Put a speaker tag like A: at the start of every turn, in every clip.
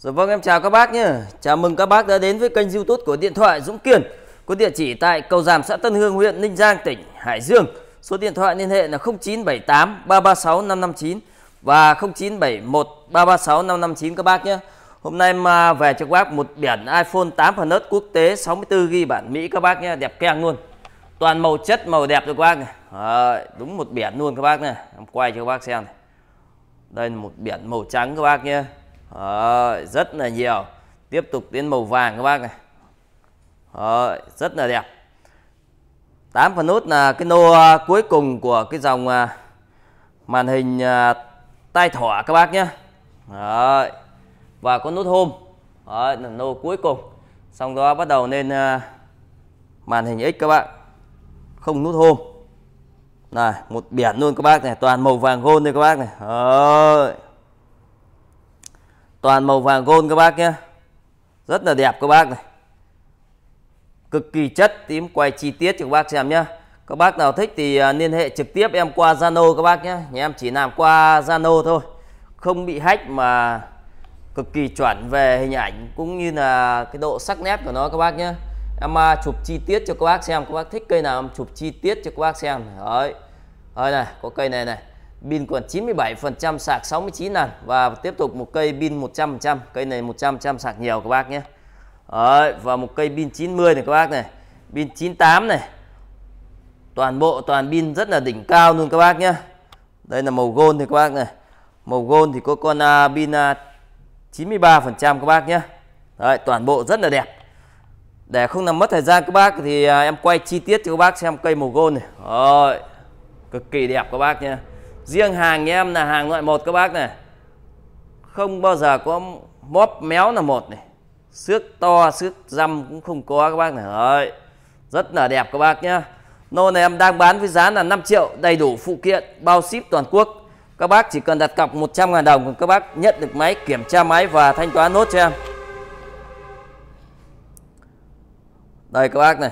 A: Rồi dạ vâng em chào các bác nhé Chào mừng các bác đã đến với kênh youtube của Điện thoại Dũng Kiên Có địa chỉ tại cầu Giàm xã Tân Hương huyện Ninh Giang tỉnh Hải Dương Số điện thoại liên hệ là 0978 336 559 và 0971 336 559 các bác nhé Hôm nay mà về cho các bác một biển iPhone 8 Plus quốc tế 64GB bản Mỹ các bác nhé Đẹp keng luôn Toàn màu chất màu đẹp cho các bác này à, Đúng một biển luôn các bác này Em quay cho các bác xem này. Đây là một biển màu trắng các bác nhé rồi, ờ, rất là nhiều tiếp tục đến màu vàng các bác này Rồi, ờ, rất là đẹp 8 phần nút là cái nô à, cuối cùng của cái dòng à, màn hình à, tai thỏ các bác nhé và có nút home là nô cuối cùng xong đó bắt đầu lên màn hình X các bạn không nút home này một biển luôn các bác này toàn màu vàng gold đây các bác này Đấy toàn màu vàng gold các bác nhé rất là đẹp các bác này cực kỳ chất tím quay chi tiết cho các bác xem nhé các bác nào thích thì à, liên hệ trực tiếp em qua Zalo các bác nhé nhà em chỉ làm qua Zalo thôi không bị hách mà cực kỳ chuẩn về hình ảnh cũng như là cái độ sắc nét của nó các bác nhé em à, chụp chi tiết cho các bác xem các bác thích cây nào em chụp chi tiết cho các bác xem đấy ơi này có cây này này pin quẩn 97% sạc 69 lần và tiếp tục một cây pin 100% cây này 100% sạc nhiều các bác nhé Đấy, và một cây pin 90 này các bác này pin 98 này toàn bộ toàn pin rất là đỉnh cao luôn các bác nhé đây là màu gold thì các bác này màu gold thì có con à, pin uh, uh, 93% các bác nhé Đấy, toàn bộ rất là đẹp để không làm mất thời gian các bác thì uh, em quay chi tiết cho các bác xem cây màu gold này Rồi, cực kỳ đẹp các bác nhé riêng hàng nhà em là hàng loại một các bác này không bao giờ có móp méo là một này xước to xước răm cũng không có các bác này ơi rất là đẹp các bác nhá nô này em đang bán với giá là 5 triệu đầy đủ phụ kiện bao ship toàn quốc các bác chỉ cần đặt cọc 100 ngàn đồng các bác nhận được máy kiểm tra máy và thanh toán nốt cho em đây các bác này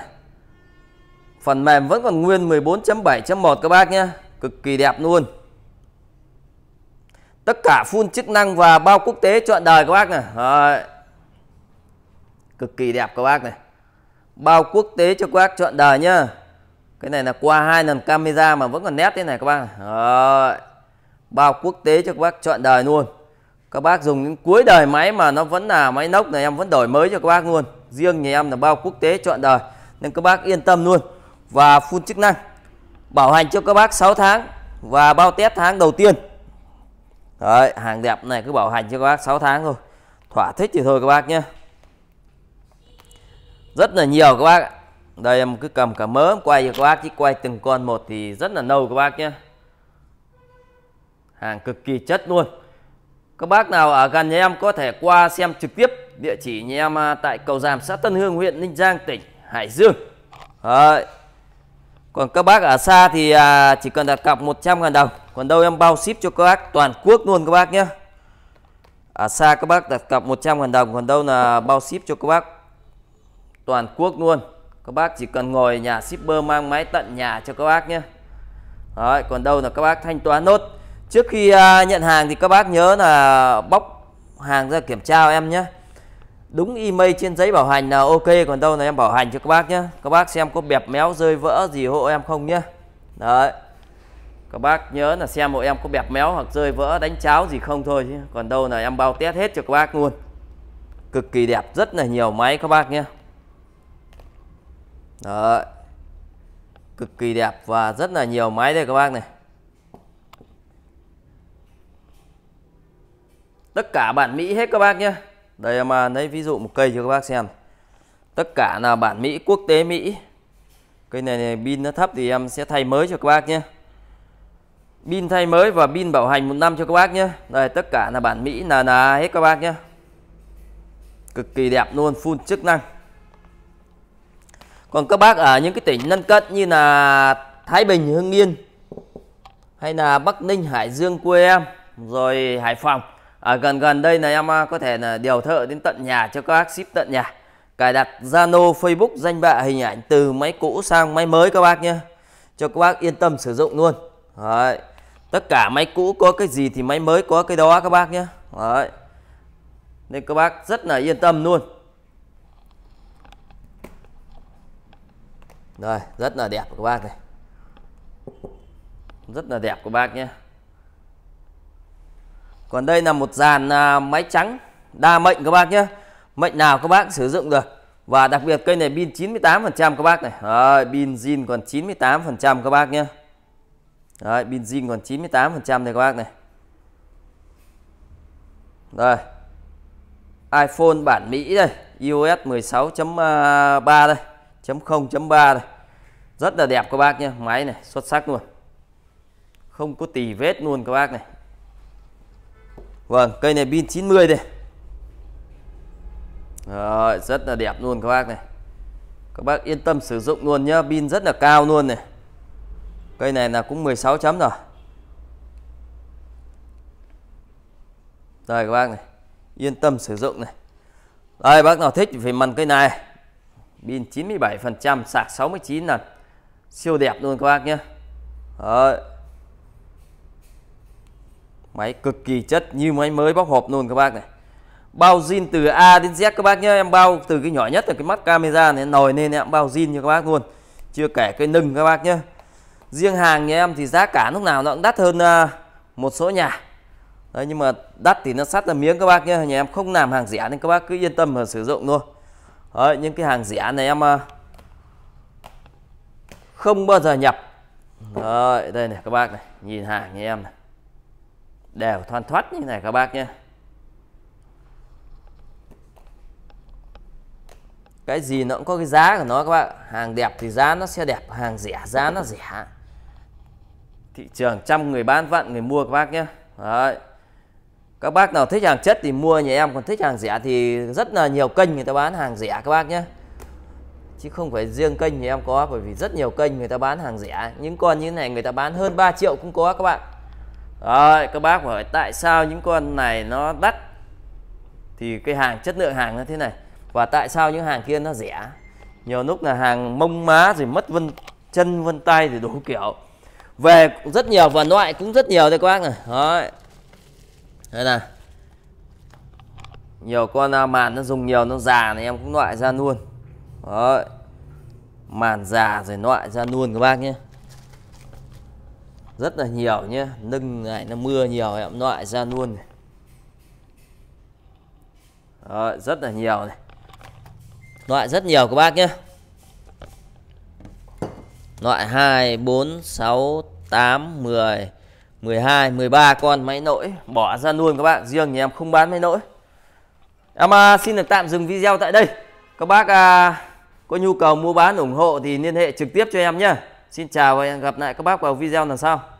A: phần mềm vẫn còn nguyên 14.7.1 các bác nhé cực kỳ đẹp luôn tất cả phun chức năng và bao quốc tế trọn đời các bác này Đấy. cực kỳ đẹp các bác này bao quốc tế cho các bác trọn đời nhá cái này là qua hai lần camera mà vẫn còn nét thế này các bác Đấy. bao quốc tế cho các bác trọn đời luôn các bác dùng đến cuối đời máy mà nó vẫn là máy nóc này em vẫn đổi mới cho các bác luôn riêng nhà em là bao quốc tế trọn đời nên các bác yên tâm luôn và phun chức năng bảo hành cho các bác 6 tháng và bao test tháng đầu tiên Đấy, hàng đẹp này cứ bảo hành cho các bác 6 tháng thôi thỏa thích thì thôi các bác nhé rất là nhiều các bác đây em cứ cầm cả mớ quay cho các bác chứ quay từng con một thì rất là nâu các bác nhé hàng cực kỳ chất luôn các bác nào ở gần nhà em có thể qua xem trực tiếp địa chỉ nhà em à, tại cầu Giàm xã Tân Hương huyện Ninh Giang tỉnh Hải Dương Đấy. còn các bác ở xa thì à, chỉ cần đặt cọc 100 ngàn đồng còn đâu em bao ship cho các bác toàn quốc luôn các bác nhé. À, xa các bác đặt cọc 100.000 đồng còn đâu là bao ship cho các bác toàn quốc luôn. Các bác chỉ cần ngồi nhà shipper mang máy tận nhà cho các bác nhé. Đấy, còn đâu là các bác thanh toán nốt. Trước khi à, nhận hàng thì các bác nhớ là bóc hàng ra kiểm tra em nhé. Đúng email trên giấy bảo hành là ok còn đâu là em bảo hành cho các bác nhé. Các bác xem có bẹp méo rơi vỡ gì hộ em không nhé. Đấy các bác nhớ là xem hộ em có bẹp méo hoặc rơi vỡ đánh cháo gì không thôi chứ còn đâu là em bao test hết cho các bác luôn cực kỳ đẹp rất là nhiều máy các bác nhé Đấy. cực kỳ đẹp và rất là nhiều máy đây các bác này tất cả bản Mỹ hết các bác nhé đây mà lấy ví dụ một cây cho các bác xem tất cả là bản Mỹ quốc tế Mỹ cây này pin nó thấp thì em sẽ thay mới cho các bác nhé pin thay mới và pin bảo hành một năm cho các bác nhé đây tất cả là bản Mỹ là là hết các bác nhé cực kỳ đẹp luôn full chức năng còn các bác ở những cái tỉnh lân cận như là Thái Bình Hưng Yên hay là Bắc Ninh Hải Dương quê em rồi Hải Phòng ở gần gần đây là em à, có thể là điều thợ đến tận nhà cho các bác ship tận nhà cài đặt Zalo Facebook danh bạ hình ảnh từ máy cũ sang máy mới các bác nhé cho các bác yên tâm sử dụng luôn Đấy tất cả máy cũ có cái gì thì máy mới có cái đó các bác nhé Đấy. nên các bác rất là yên tâm luôn rồi rất là đẹp các bác này rất là đẹp các bác nhé còn đây là một dàn à, máy trắng đa mệnh các bác nhé mệnh nào các bác sử dụng được và đặc biệt cây này pin 98% các bác này pin zin còn 98% các bác nhé Đấy, pin zin còn 98% đây các bác này. đây iPhone bản Mỹ đây, iOS 16.3 đây, .0.3 đây. Rất là đẹp các bác nhé, máy này xuất sắc luôn. Không có tì vết luôn các bác này. Vâng, cây này pin 90 đây. Rồi, rất là đẹp luôn các bác này. Các bác yên tâm sử dụng luôn nhá, pin rất là cao luôn này cây này là cũng 16 chấm rồi đây các bác này yên tâm sử dụng này đây bác nào thích về mần cây này pin 97 phần trăm sạc 69 là siêu đẹp luôn các bác nhé Đấy. máy cực kỳ chất như máy mới bóc hộp luôn các bác này bao zin từ A đến Z các bác nhé em bao từ cái nhỏ nhất là cái mắt camera này nồi lên em bao zin cho các bác luôn chưa kể cái nâng các bác nhé riêng hàng nhà em thì giá cả lúc nào nó cũng đắt hơn à, một số nhà Đấy, nhưng mà đắt thì nó sắt là miếng các bác nhé nhà em không làm hàng rẻ nên các bác cứ yên tâm mà sử dụng luôn. Đấy, những cái hàng rẻ này em à, không bao giờ nhập Đấy, đây này các bác này nhìn hàng nhà em này đều thoăn thoắt như này các bác nhé cái gì nó cũng có cái giá của nó các bạn hàng đẹp thì giá nó sẽ đẹp hàng rẻ giá nó rẻ thị trường trăm người bán vạn người mua các bác nhé Đấy. các bác nào thích hàng chất thì mua nhà em còn thích hàng rẻ thì rất là nhiều kênh người ta bán hàng rẻ các bác nhé chứ không phải riêng kênh thì em có bởi vì rất nhiều kênh người ta bán hàng rẻ những con như thế này người ta bán hơn 3 triệu cũng có các bạn Đấy, các bác hỏi tại sao những con này nó đắt thì cái hàng chất lượng hàng nó thế này và tại sao những hàng kia nó rẻ nhiều lúc là hàng mông má rồi mất vân chân vân tay thì đủ kiểu về cũng rất nhiều và loại cũng rất nhiều đây các bác này đấy đây là nhiều con à, màn nó dùng nhiều nó già này em cũng loại ra luôn đấy màn già rồi loại ra luôn các bác nhé rất là nhiều nhé nâng này nó mưa nhiều em loại ra luôn này. Đấy, rất là nhiều này loại rất nhiều các bác nhé loại 2 4 6 8 10 12 13 con máy nỗi bỏ ra luôn các bạn riêng nhà em không bán máy nỗi em à, xin được tạm dừng video tại đây các bác à, có nhu cầu mua bán ủng hộ thì liên hệ trực tiếp cho em nhé Xin chào và hẹn gặp lại các bác vào video lần sau